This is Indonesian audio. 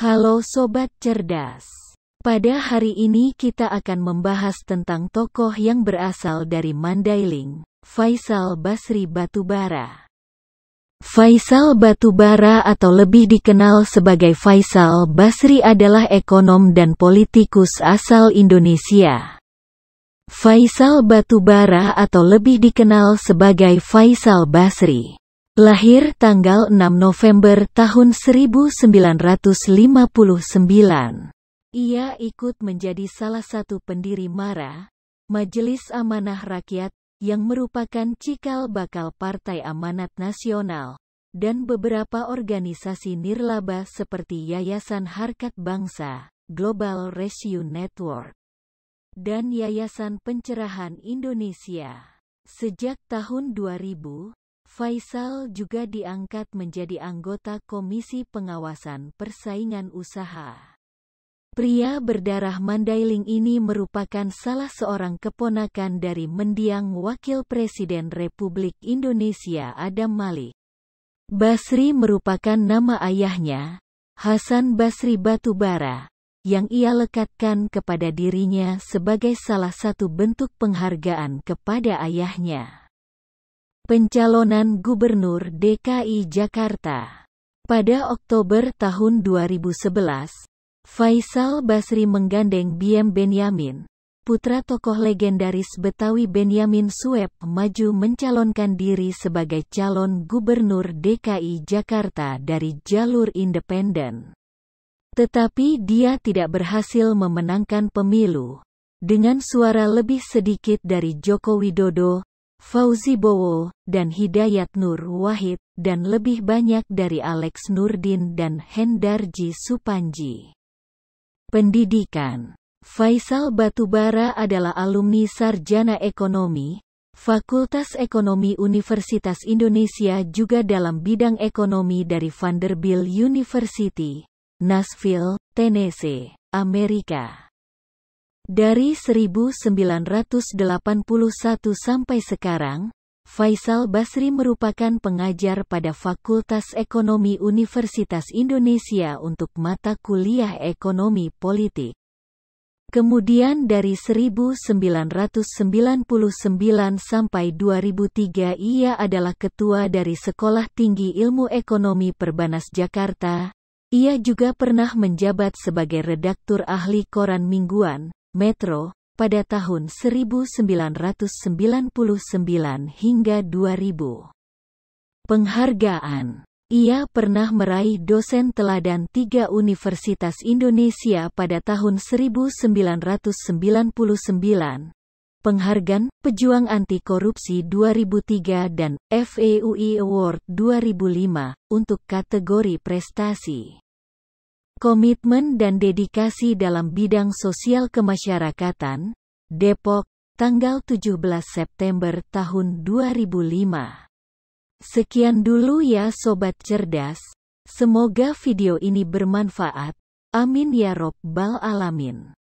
Halo Sobat Cerdas. Pada hari ini kita akan membahas tentang tokoh yang berasal dari Mandailing, Faisal Basri Batubara. Faisal Batubara atau lebih dikenal sebagai Faisal Basri adalah ekonom dan politikus asal Indonesia. Faisal Batubara atau lebih dikenal sebagai Faisal Basri Lahir tanggal 6 November tahun 1959. Ia ikut menjadi salah satu pendiri MARA, Majelis Amanah Rakyat, yang merupakan cikal bakal Partai Amanat Nasional, dan beberapa organisasi nirlaba seperti Yayasan Harkat Bangsa, Global Rescue Network, dan Yayasan Pencerahan Indonesia. Sejak tahun 2000, Faisal juga diangkat menjadi anggota Komisi Pengawasan Persaingan Usaha. Pria berdarah Mandailing ini merupakan salah seorang keponakan dari mendiang Wakil Presiden Republik Indonesia Adam Malik. Basri merupakan nama ayahnya, Hasan Basri Batubara, yang ia lekatkan kepada dirinya sebagai salah satu bentuk penghargaan kepada ayahnya. Pencalonan Gubernur DKI Jakarta Pada Oktober tahun 2011, Faisal Basri menggandeng Biem Benyamin, putra tokoh legendaris Betawi Benyamin Sueb maju mencalonkan diri sebagai calon gubernur DKI Jakarta dari jalur independen. Tetapi dia tidak berhasil memenangkan pemilu. Dengan suara lebih sedikit dari Joko Widodo, Fauzi Bowo, dan Hidayat Nur Wahid, dan lebih banyak dari Alex Nurdin dan Hendarji Supanji. Pendidikan Faisal Batubara adalah alumni Sarjana Ekonomi, Fakultas Ekonomi Universitas Indonesia juga dalam bidang ekonomi dari Vanderbilt University, Nashville, Tennessee, Amerika. Dari 1981 sampai sekarang, Faisal Basri merupakan pengajar pada Fakultas Ekonomi Universitas Indonesia untuk mata kuliah Ekonomi Politik. Kemudian dari 1999 sampai 2003 ia adalah ketua dari Sekolah Tinggi Ilmu Ekonomi Perbanas Jakarta. Ia juga pernah menjabat sebagai redaktur ahli koran mingguan, Metro, pada tahun 1999 hingga 2000. Penghargaan ia pernah meraih dosen teladan tiga Universitas Indonesia pada tahun 1999, penghargaan Pejuang Anti Korupsi 2003 dan FAUI Award 2005 untuk kategori prestasi komitmen dan dedikasi dalam bidang sosial kemasyarakatan, Depok, tanggal 17 September tahun 2005. Sekian dulu ya Sobat Cerdas, semoga video ini bermanfaat, amin ya Robbal Alamin.